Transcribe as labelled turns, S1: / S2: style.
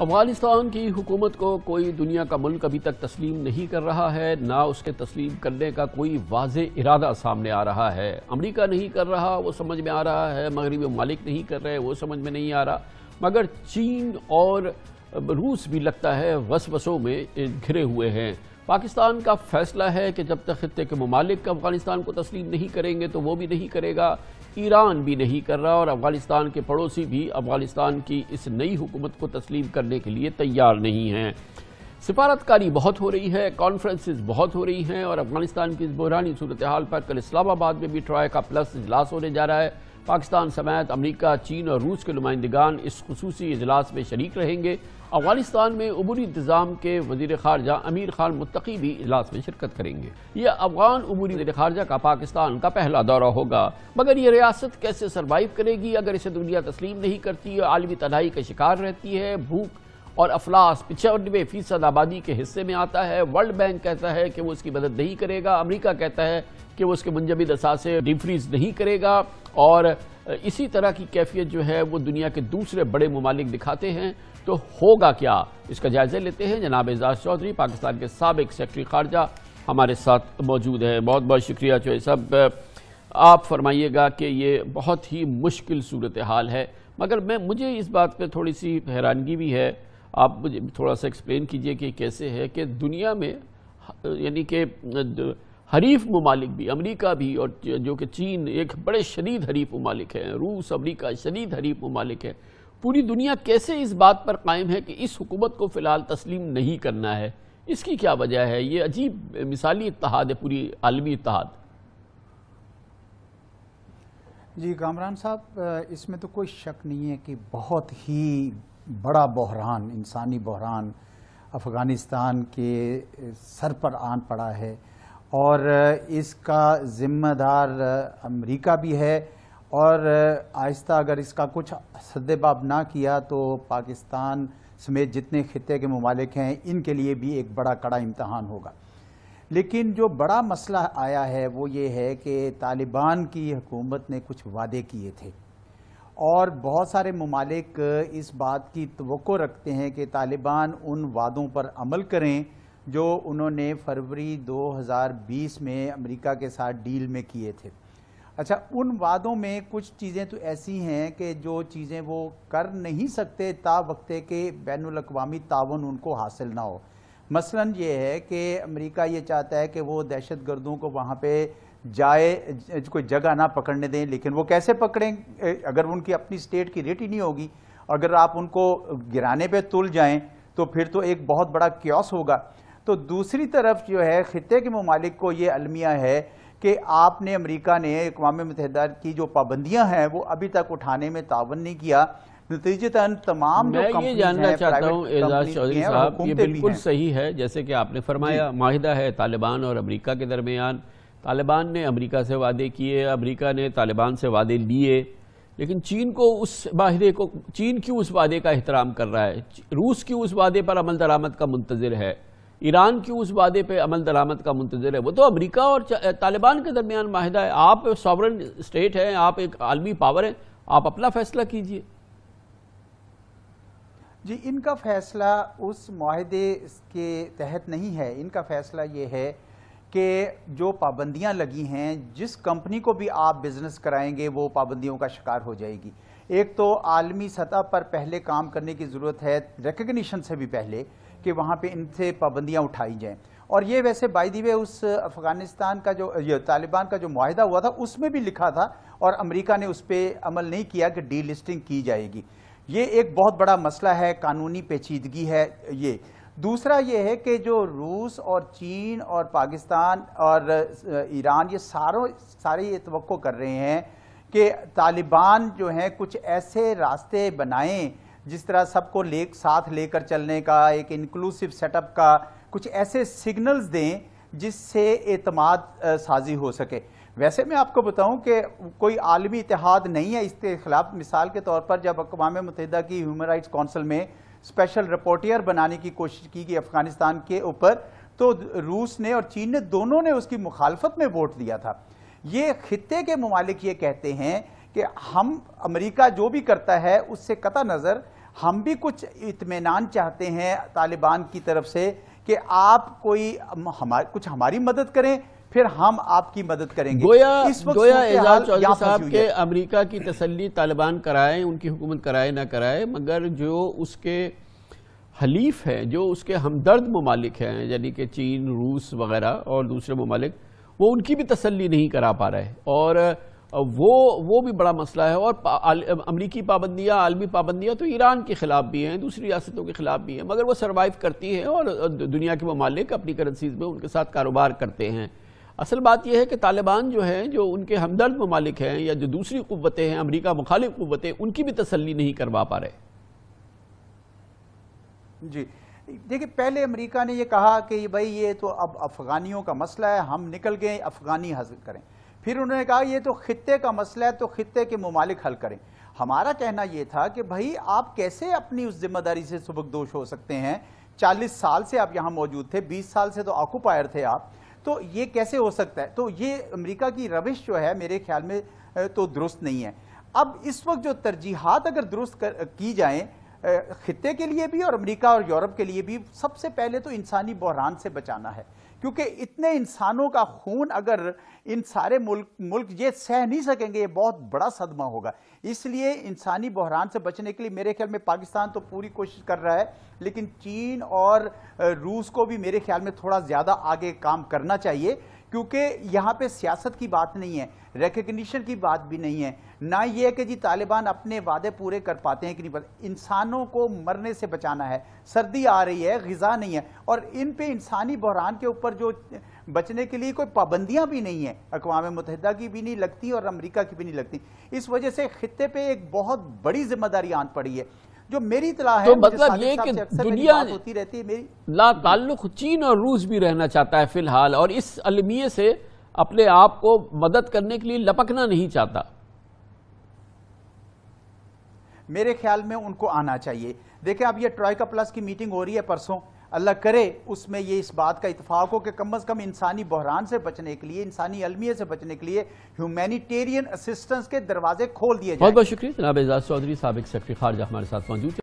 S1: अफगानिस्तान की हुकूमत को कोई दुनिया का मुल्क अभी तक तस्लीम नहीं कर रहा है ना उसके तस्लीम करने का कोई वाज इरादा सामने आ रहा है अमरीका नहीं कर रहा वो समझ में आ रहा है मगरबी ममालिक नहीं कर रहे वो समझ में नहीं आ रहा मगर चीन और रूस भी लगता है वसों में घिरे हुए हैं पाकिस्तान का फैसला है कि जब तक खत्े के ममालिक अफगानिस्तान को तस्लीम नहीं करेंगे तो वो भी नहीं करेगा ईरान भी नहीं कर रहा और अफगानिस्तान के पड़ोसी भी अफगानिस्तान की इस नई हुकूमत को तस्लीम करने के लिए तैयार नहीं हैं सिफारतकारी बहुत हो रही है कॉन्फ्रेंसिस बहुत हो रही हैं और अफगानिस्तान की इस बहरानी सूरत हाल पर कल इस्लामाबाद में भी ट्राय का प्लस इजलास होने जा रहा है पाकिस्तान समेत अमरीका चीन और रूस के नुमाइंदगान इस खसूसी अजलास में शरीक रहेंगे अफगानिस्तान में अबूरी इंतजाम के वजीर खारजा अमीर खान मुतकी भी इजलास में शिरकत करेंगे यह अफगान अबूरी वजी खारजा का पाकिस्तान का पहला दौरा होगा मगर यह रियासत कैसे सरवाइव करेगी अगर इसे दुनिया तस्लीम नहीं करती आलमी तनाई का शिकार रहती है भूख और अफलास पिचानवे फीसद आबादी के हिस्से में आता है वर्ल्ड बैंक कहता है कि वो उसकी मदद नहीं करेगा अमरीका कहता है कि वो उसके मुंजमद असासे डिफ्रीज नहीं करेगा और इसी तरह की कैफियत जो है वो दुनिया के दूसरे बड़े ममालिक दिखाते हैं तो होगा क्या इसका जायजा लेते हैं जनाब एजाज चौधरी पाकिस्तान के सबक सेक्रटरी खारजा हमारे साथ मौजूद है बहुत बहुत शुक्रिया चौधरी साहब आप फरमाइएगा कि ये बहुत ही मुश्किल सूरत हाल है मगर मैं मुझे इस बात पर थोड़ी सी हैरानगी भी है आप मुझे थोड़ा सा एक्सप्लेन कीजिए कि कैसे है कि दुनिया में यानी कि हरीफ ममालिक भी अमेरिका भी और जो कि चीन एक बड़े शदीद हरीफ ममालिक हैं रूस अमेरिका शदीद हरीफ ममालिक है पूरी दुनिया कैसे इस बात पर कायम है कि इस हुकूमत को फ़िलहाल तस्लीम नहीं करना है इसकी क्या वजह है ये अजीब मिसाली इतिहाद है पूरी आलमी इतिहाद
S2: जी कामरान साहब इसमें तो कोई शक नहीं है कि बहुत ही बड़ा बहरान इंसानी बहरान अफ़गानिस्तान के सर पर आन पड़ा है और इसका ज़िम्मेदार अमेरिका भी है और आहिस्ता अगर इसका कुछ सदबाब ना किया तो पाकिस्तान समेत जितने खत्े के ममालिक हैं इनके लिए भी एक बड़ा कड़ा इम्तहान होगा लेकिन जो बड़ा मसला आया है वो ये है कि तालिबान की हुकूमत ने कुछ वादे किए थे और बहुत सारे ममालिक इस बात की तो रखते हैं कि तालिबान उन वादों पर अमल करें जो उन्होंने फरवरी 2020 में अमेरिका के साथ डील में किए थे अच्छा उन वादों में कुछ चीज़ें तो ऐसी हैं कि जो चीज़ें वो कर नहीं सकते ता वक्ते के बैन अवी तावन उनको हासिल ना हो मसलन ये है कि अमेरिका ये चाहता है कि वो दहशत गर्दों को वहाँ पर जाए कोई जगह ना पकड़ने दें लेकिन वो कैसे पकड़ें अगर उनकी अपनी स्टेट की रेट ही नहीं होगी अगर आप उनको गिराने पे तुल जाएं तो फिर तो एक बहुत बड़ा क्योस होगा तो दूसरी तरफ जो है ख़त्े के ममालिक को ये अलमिया है कि आपने अमेरिका ने अकवा मतहदा की जो पाबंदियाँ हैं वो अभी तक उठाने में तावन नहीं किया नतीजतन तमाम मैं जो ये जानना चाहता हूँ एजाज चौधरी साहब ये बिल्कुल
S1: सही है जैसे कि आपने फरमाया माहिदा है तालिबान और अमेरिका के दरमियान तालिबान ने अमेरिका से वादे किए अमेरिका ने तालिबान से वादे लिए लेकिन चीन को उस माहदे को चीन क्यों उस वादे का एहतराम कर रहा है रूस क्यों उस वादे पर अमल दरामद का मुंतजर है ईरान क्यों उस वादे पर अमल दरामद का मुंतजर है वो तो अमरीका और तालिबान के दरमियान माहिदा है आप सॉवरन स्टेट हैं आप एक आलमी
S2: पावर हैं आप अपना फैसला कीजिए जी इनका फैसला उस माहदे के तहत नहीं है इनका फैसला ये है कि जो पाबंदियां लगी हैं जिस कंपनी को भी आप बिज़नेस कराएंगे वो पाबंदियों का शिकार हो जाएगी एक तो आलमी सतह पर पहले काम करने की ज़रूरत है रिकग्निशन से भी पहले कि वहाँ पे इनसे पाबंदियाँ उठाई जाएँ और ये वैसे बाई दी वे उस अफ़गानिस्तान का जो ये तालिबान का जो माहिदा हुआ था उसमें भी लिखा था और अमेरिका ने उस पर अमल नहीं किया कि डी लिस्टिंग की जाएगी ये एक बहुत बड़ा मसला है कानूनी पेचीदगी है ये दूसरा ये है कि जो रूस और चीन और पाकिस्तान और ईरान ये सारों सारे ये तो कर रहे हैं कि तालिबान जो हैं कुछ ऐसे रास्ते बनाएं जिस तरह सबको ले साथ लेकर चलने का एक इंक्लूसिव सेटअप का कुछ ऐसे सिग्नल्स दें जिससे एतमाद साजी हो सके वैसे मैं आपको बताऊं कि कोई आलमी इतिहाद नहीं है इसके खिलाफ मिसाल के तौर पर जब अकवा मुतहदा की ह्यूमन राइट्स काउंसिल में स्पेशल रिपोर्टियर बनाने की कोशिश की गई अफगानिस्तान के ऊपर तो रूस ने और चीन ने दोनों ने उसकी मुखालफत में वोट दिया था ये खत्े के ममालिक ये कहते हैं कि हम अमेरिका जो भी करता है उससे कता नज़र हम भी कुछ इतमान चाहते हैं तालिबान की तरफ से कि आप कोई हमार, कुछ हमारी मदद करें फिर हम आपकी मदद करेंगे गोया इस गोया एजाज चौधरी साहब के अमेरिका
S1: की तसल्ली तालिबान कराए उनकी हुकूमत कराए ना कराए मगर जो उसके हलीफ हैं जो उसके हमदर्द ममालिक हैं यानी कि चीन रूस वगैरह और दूसरे ममालिक वो उनकी भी तसल्ली नहीं करा पा रहे और वो वो भी बड़ा मसला है और अमरीकी पाबंदियाँ आलमी पाबंदियाँ तो ईरान के ख़िलाफ़ भी हैं दूसरी रियासतों के ख़िलाफ़ भी हैं मगर वो सर्वाइव करती हैं और दुनिया के ममालिक अपनी करेंसीज में उनके साथ कारोबार करते हैं असल बात यह है कि तालिबान जो हैं जो उनके हमदर्द ममालिक हैं या जो दूसरी क़वतें हैं अमरीका मुखालिफ क़वतें उनकी भी तसली नहीं करवा पा रहे
S2: जी देखिए पहले अमेरिका ने यह कहा कि भाई ये तो अब अफ़गानियों का मसला है हम निकल गए अफ़गानी हल करें फिर उन्होंने कहा ये तो खित्ते का मसला है तो ख़त्े के ममालिक हल करें हमारा कहना यह था कि भाई आप कैसे अपनी उस जिम्मेदारी से सबकदोश हो सकते हैं चालीस साल से आप यहाँ मौजूद थे बीस साल से तो ऑक्यूपायर थे आप तो ये कैसे हो सकता है तो ये अमेरिका की रविश जो है मेरे ख्याल में तो दुरुस्त नहीं है अब इस वक्त जो तरजीहत अगर दुरुस्त कर, की जाएं खत्ते के लिए भी और अमेरिका और यूरोप के लिए भी सबसे पहले तो इंसानी बहरान से बचाना है क्योंकि इतने इंसानों का खून अगर इन सारे मुल्क मुल्क ये सह नहीं सकेंगे ये बहुत बड़ा सदमा होगा इसलिए इंसानी बहरान से बचने के लिए मेरे ख्याल में पाकिस्तान तो पूरी कोशिश कर रहा है लेकिन चीन और रूस को भी मेरे ख्याल में थोड़ा ज़्यादा आगे काम करना चाहिए क्योंकि यहाँ पे सियासत की बात नहीं है रिकग्निशन की बात भी नहीं है ना ये है कि जी तालिबान अपने वादे पूरे कर पाते हैं कि नहीं पाते इंसानों को मरने से बचाना है सर्दी आ रही है गज़ा नहीं है और इन पे इंसानी बहरान के ऊपर जो बचने के लिए कोई पाबंदियां भी नहीं है अकवा मुतहदा की भी नहीं लगती और अमरीका की भी नहीं लगती इस वजह से खत्े पर एक बहुत बड़ी जिम्मेदारी आन पड़ी है जो मेरी तला है तो मतलब ये कि दुनिया होती रहती है मेरी
S1: ला ताल्लुक चीन और रूस भी रहना चाहता है फिलहाल और इस अलमिये से अपने आप को मदद करने के लिए लपकना नहीं चाहता
S2: मेरे ख्याल में उनको आना चाहिए देखिए अब ये ट्रॉयका प्लस की मीटिंग हो रही है परसों अल्लाह करे उसमें ये इस बात का इतफाक़ हो कि कम अज़ कम इंसानी बहरान से बचने के लिए इंसानी अलमिया से बचने के लिए ह्यूमैनिटेरियन असिस्टेंस के दरवाजे खोल दिए बहुत बहुत
S1: शुक्रिया जनाब एजाज चौधरी सबक सेक्रेटरी खारजा हमारे साथ मौजूद